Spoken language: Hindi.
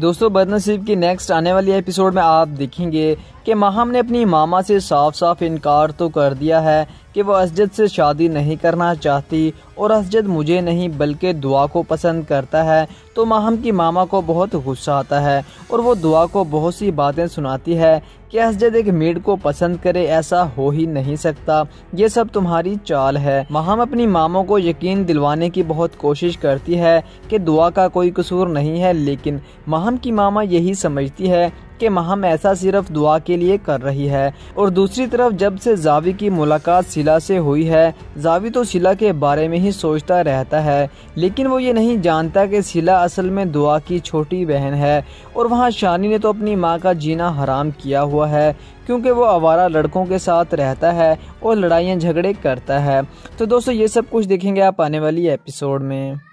दोस्तों बदनसीब की नेक्स्ट आने वाली एपिसोड में आप देखेंगे कि माहम ने अपनी मामा से साफ साफ इनकार तो कर दिया है कि वह असजद से शादी नहीं करना चाहती और असजद मुझे नहीं बल्कि दुआ को पसंद करता है तो माहम की मामा को बहुत गुस्सा आता है और वो दुआ को बहुत सी बातें सुनाती है कि असजद एक मेड को पसंद करे ऐसा हो ही नहीं सकता ये सब तुम्हारी चाल है माहम अपनी मामों को यकीन दिलवाने की बहुत कोशिश करती है कि दुआ का कोई कसूर नहीं है लेकिन माहम की मामा यही समझती है के महम ऐसा सिर्फ दुआ के लिए कर रही है और दूसरी तरफ जब से जावी की मुलाकात शिला से हुई है जावी तो शिला के बारे में ही सोचता रहता है लेकिन वो ये नहीं जानता कि शिला असल में दुआ की छोटी बहन है और वहाँ शानी ने तो अपनी माँ का जीना हराम किया हुआ है क्योंकि वो आवारा लड़कों के साथ रहता है और लड़ाइयाँ झगड़े करता है तो दोस्तों ये सब कुछ देखेंगे आप आने वाली एपिसोड में